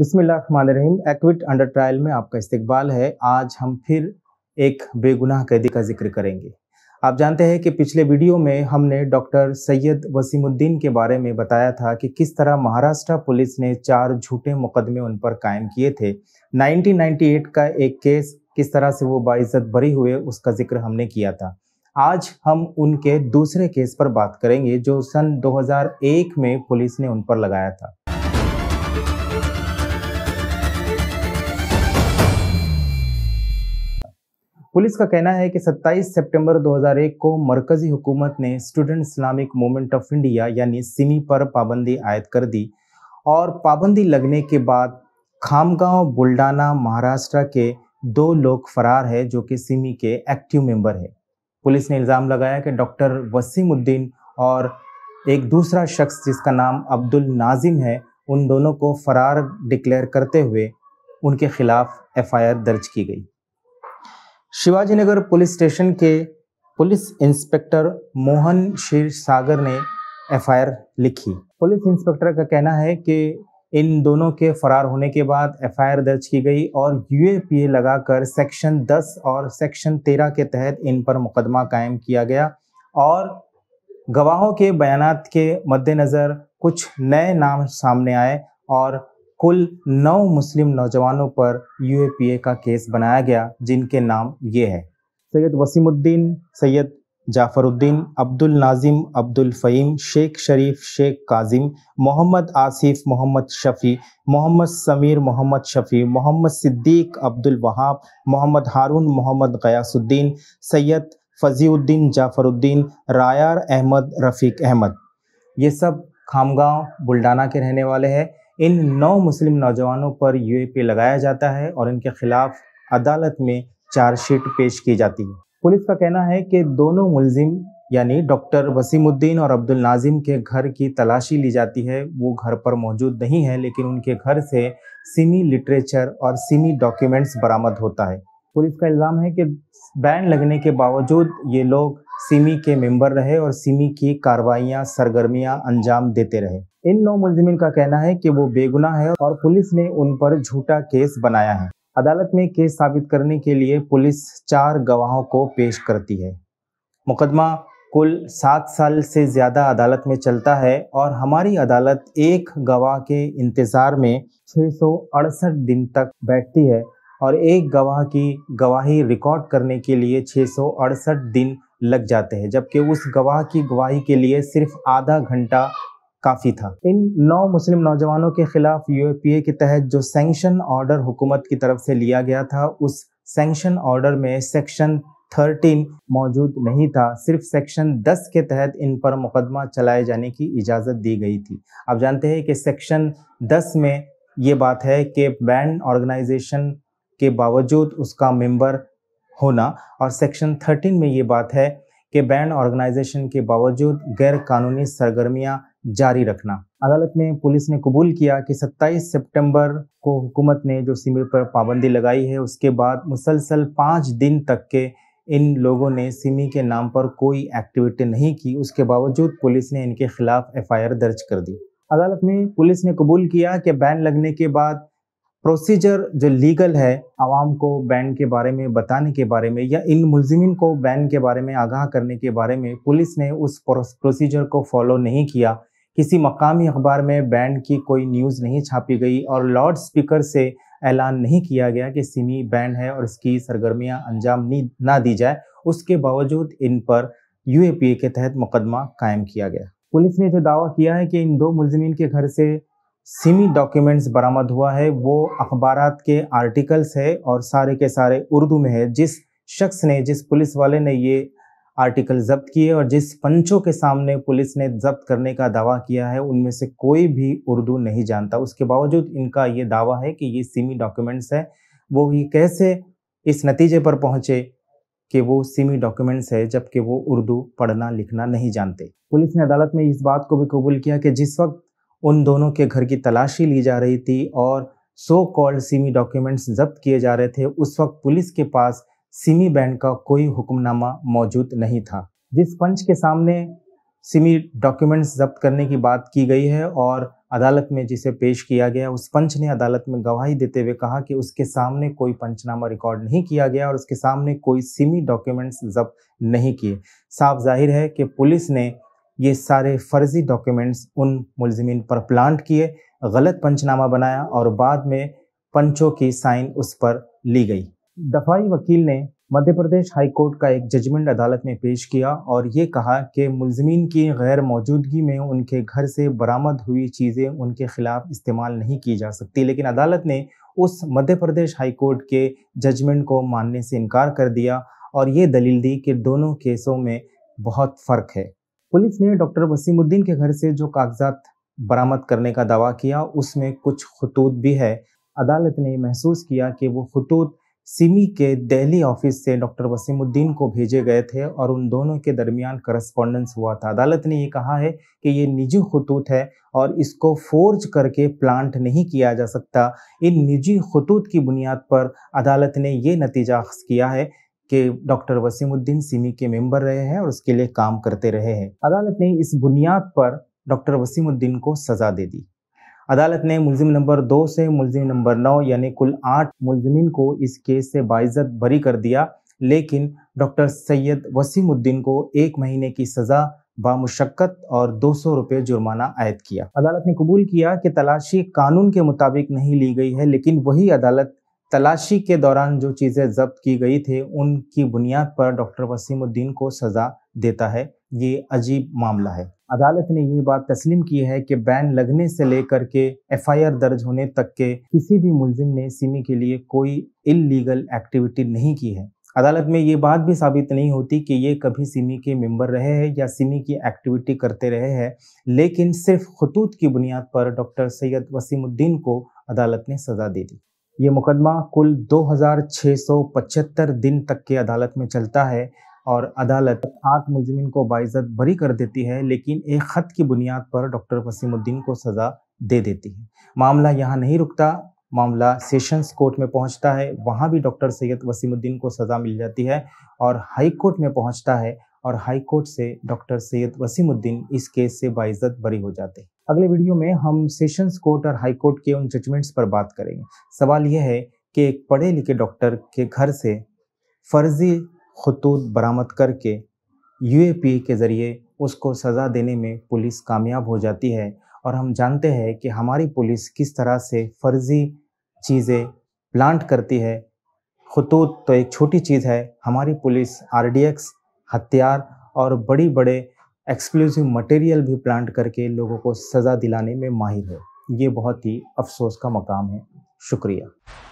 बिस्मिल्लाहिर्रहमानिर्रहीम equity under trial में आपका इस्तकबाल है आज हम फिर एक बेगुनाह कैदी का जिक्र करेंगे आप जानते हैं कि पिछले वीडियो में हमने डॉक्टर सैयद वसीमुद्दीन के बारे में बताया था कि किस तरह महाराष्ट्र पुलिस ने चार झूठे मुकदमे उन पर कायम किए थे 1998 का एक केस किस तरह से वो बाइज्जत भरी हुए उसका जिक्र हमने किया था आज हम उनके दूसरे केस पर बात करेंगे जो सन 2001 में पुलिस ने उन पर लगाया था पुलिस का कहना है कि 27 सितंबर 2001 को मरकजी हुकूमत ने student Islamic movement of India यानी सिमी पर पाबंदी आयद कर दी और पाबंदी लगने के बाद खामगांव बुल्डाना महाराष्ट्र के दो लोग फरार है जो कि सिमी के एक्टिव मेंबर है पुलिस ने इल्ज़ाम लगाया कि डॉक्टर वसीमुद्दीन और एक दूसरा शख्स जिसका नाम अब्दुल नाजिम है उन दोनों को फरार डिक्लेयर करते हुए उनके खिलाफ एफआईआर दर्ज की गई शिवाजीनगर पुलिस स्टेशन के पुलिस इंस्पेक्टर मोहन शीर सागर ने एफआईआर लिखी पुलिस इंस्पेक्टर का कहना है कि इन दोनों के फरार होने के बाद एफआईआर दर्ज की गई और यूएपीए लगाकर सेक्शन 10 और सेक्शन 13 के तहत इन पर मुकदमा कायम किया गया और गवाहों के बयानात के मद्देनज़र कुछ नए नाम सामने आए और कुल नौ मुस्लिम नौजवानों पर यू का केस बनाया गया जिनके नाम ये है सैयद वसीमुद्दीन सैयद जाफरुद्दीन अब्दुल नाजिम अब्दुल फ़हीम शेख शरीफ शेख काजिम मोहम्मद आसिफ मोहम्मद शफ़ी मोहम्मद समीर मोहम्मद शफ़ी मोहम्मद सिद्दीक अब्दुल वहाब मोहम्मद हारून मोहम्मद गयासुद्दीन सैयद फ़जीउद्दीन जाफरुद्दीन रायार अहमद रफ़ीक अहमद ये सब खामगांव बुल्डाना के रहने वाले हैं इन नौ मुस्लिम नौजवानों पर यूएपी लगाया जाता है और इनके खिलाफ अदालत में चार्जशीट पेश की जाती है पुलिस का कहना है कि दोनों मुलजिम यानी डॉक्टर वसीमुद्दीन और अब्दुल नाजिम के घर की तलाशी ली जाती है वो घर पर मौजूद नहीं है लेकिन उनके घर से सिमी लिटरेचर और सिमी डॉक्यूमेंट्स बरामद होता है पुलिस का इल्ज़ाम है कि बैन लगने के बावजूद ये लोग सिमी के मेंबर रहे और सिमी की कार्रवाइयाँ सरगर्मियाँ अंजाम देते रहे इन नौ मुलजमिन का कहना है कि वो बेगुनाह है और पुलिस ने उन पर झूठा केस बनाया है अदालत में केस साबित करने के लिए पुलिस चार गवाहों को पेश करती है मुकदमा कुल सात साल से ज़्यादा अदालत में चलता है और हमारी अदालत एक गवाह के इंतज़ार में छः दिन तक बैठती है और एक गवाह की गवाही रिकॉर्ड करने के लिए छः दिन लग जाते हैं जबकि उस गवाह की गवाही के लिए सिर्फ आधा घंटा काफ़ी था इन नौ मुस्लिम नौजवानों के खिलाफ यूएपीए के तहत जो सेंक्शन ऑर्डर हुकूमत की तरफ से लिया गया था उस सेंक्शन ऑर्डर में सेक्शन 13 मौजूद नहीं था सिर्फ सेक्शन 10 के तहत इन पर मुकदमा चलाए जाने की इजाज़त दी गई थी आप जानते हैं कि सेक्शन 10 में ये बात है कि बैंड ऑर्गेनाइजेशन के बावजूद उसका मेंबर होना और सेक्शन 13 में ये बात है कि बैंड ऑर्गेनाइजेशन के बावजूद गैर कानूनी सरगर्मियाँ जारी रखना अदालत में पुलिस ने कबूल किया कि 27 सितंबर को हुकूमत ने जो सीमे पर पाबंदी लगाई है उसके बाद मुसलसल पाँच दिन तक के इन लोगों ने सिमी के नाम पर कोई एक्टिविटी नहीं की उसके बावजूद पुलिस ने इनके खिलाफ एफआईआर दर्ज कर दी अदालत में पुलिस ने कबूल किया कि बैन लगने के बाद प्रोसीजर जो लीगल है आवाम को बैन के बारे में बताने के बारे में या इन मुलजमिन को बैन के बारे में आगाह करने के बारे में पुलिस ने उस प्रोसीजर को फॉलो नहीं किया किसी मकामी अखबार में बैंड की कोई न्यूज़ नहीं छापी गई और लाउड स्पीकर से ऐलान नहीं किया गया कि सिमी बैंड है और इसकी सरगर्मियां अंजाम ना दी जाए उसके बावजूद इन पर यू के तहत मुकदमा कायम किया गया पुलिस ने जो दावा किया है कि इन दो मुलजमीन के घर से सिमी डॉक्यूमेंट्स बरामद हुआ है वो अखबार के आर्टिकल्स है और सारे के सारे उर्दू में है जिस शख्स ने जिस पुलिस वाले ने ये आर्टिकल जब्त किए और जिस पंचों के सामने पुलिस ने जब्त करने का दावा किया है उनमें से कोई भी उर्दू नहीं जानता उसके बावजूद इनका ये दावा है कि ये सीमी डॉक्यूमेंट्स है वो ये कैसे इस नतीजे पर पहुंचे कि वो सीमी डॉक्यूमेंट्स है जबकि वो उर्दू पढ़ना लिखना नहीं जानते पुलिस ने अदालत में इस बात को भी कबूल किया कि जिस वक्त उन दोनों के घर की तलाशी ली जा रही थी और सो कॉल्ड सीमी डॉक्यूमेंट्स जब्त किए जा रहे थे उस वक्त पुलिस के पास सिमी बैंड का कोई हुक्मनामा मौजूद नहीं था जिस पंच के सामने सिमी डॉक्यूमेंट्स जब्त करने की बात की गई है और अदालत में जिसे पेश किया गया उस पंच ने अदालत में गवाही देते हुए कहा कि उसके सामने कोई पंचनामा रिकॉर्ड नहीं किया गया और उसके सामने कोई सिमी डॉक्यूमेंट्स जब्त नहीं किए साफ जाहिर है कि पुलिस ने ये सारे फर्जी डॉक्यूमेंट्स उन मुलजमिन पर प्लांट किए गलत पंचनामा बनाया और बाद में पंचों की साइन उस पर ली गई दफाई वकील ने मध्य प्रदेश हाईकोर्ट का एक जजमेंट अदालत में पेश किया और ये कहा कि मुलजमीन की गैर मौजूदगी में उनके घर से बरामद हुई चीज़ें उनके खिलाफ इस्तेमाल नहीं की जा सकती लेकिन अदालत ने उस मध्य प्रदेश हाईकोर्ट के जजमेंट को मानने से इनकार कर दिया और ये दलील दी कि दोनों केसों में बहुत फ़र्क है पुलिस ने डॉक्टर वसीमुद्दीन के घर से जो कागजात बरामद करने का दावा किया उसमें कुछ खतूत भी है अदालत ने महसूस किया कि वो खतूत सिमी के दिल्ली ऑफिस से डॉक्टर वसीमुद्दीन को भेजे गए थे और उन दोनों के दरमियान करस्पॉन्डेंस हुआ था अदालत ने ये कहा है कि ये निजी खतूत है और इसको फोर्ज करके प्लांट नहीं किया जा सकता इन निजी खतूत की बुनियाद पर अदालत ने ये नतीजा अख्स किया है कि डॉक्टर वसीमुद्दीन सिमी के मेंबर रहे हैं और उसके लिए काम करते रहे हैं अदालत ने इस बुनियाद पर डॉक्टर वसीमुद्दीन को सज़ा दे दी अदालत ने मुलजिम नंबर दो से मुलजिम नंबर नौ यानी कुल आठ मुलजमिन को इस केस से बाइज़त बरी कर दिया लेकिन डॉक्टर सैयद वसीमुद्दीन को एक महीने की सज़ा बामुशक्क़त और दो सौ रुपये जुर्माना आयद किया अदालत ने कबूल किया कि तलाशी कानून के मुताबिक नहीं ली गई है लेकिन वही अदालत तलाशी के दौरान जो चीज़ें जब्त की गई थी उनकी बुनियाद पर डॉक्टर वसीमुद्दीन को सज़ा देता है ये अजीब मामला है अदालत ने ये बात तस्लीम की है कि बैन लगने से लेकर के एफआईआर दर्ज होने तक के किसी भी मुलजिम ने सिमी के लिए कोई इलीगल एक्टिविटी नहीं की है अदालत में ये बात भी साबित नहीं होती कि ये कभी सिमी के मेंबर रहे हैं या सिमी की एक्टिविटी करते रहे हैं लेकिन सिर्फ खतूत की बुनियाद पर डॉक्टर सैयद वसीमुद्दीन को अदालत ने सज़ा दे दी ये मुकदमा कुल 2675 दिन तक के अदालत में चलता है और अदालत आठ मुलजमिन को बाइजत बरी कर देती है लेकिन एक ख़त की बुनियाद पर डॉक्टर वसीमुद्दीन को सज़ा दे देती है मामला यहाँ नहीं रुकता मामला सेशंस कोर्ट में पहुँचता है वहाँ भी डॉक्टर सैयद वसीमुद्दीन को सज़ा मिल जाती है और हाई कोर्ट में पहुँचता है और हाई कोर्ट से डॉक्टर सैयद वसीमुद्दीन इस केस से बाइजत बरी हो जाते हैं अगले वीडियो में हम सेशंस कोर्ट और हाई कोर्ट के उन जजमेंट्स पर बात करेंगे सवाल यह है कि एक पढ़े लिखे डॉक्टर के घर से फर्जी खतूत बरामद करके यू के ज़रिए उसको सज़ा देने में पुलिस कामयाब हो जाती है और हम जानते हैं कि हमारी पुलिस किस तरह से फर्जी चीज़ें प्लांट करती है खतूत तो एक छोटी चीज़ है हमारी पुलिस आर हथियार और बड़ी बड़े एक्सक्लूसिव मटेरियल भी प्लांट करके लोगों को सज़ा दिलाने में माहिर है ये बहुत ही अफसोस का मकाम है शुक्रिया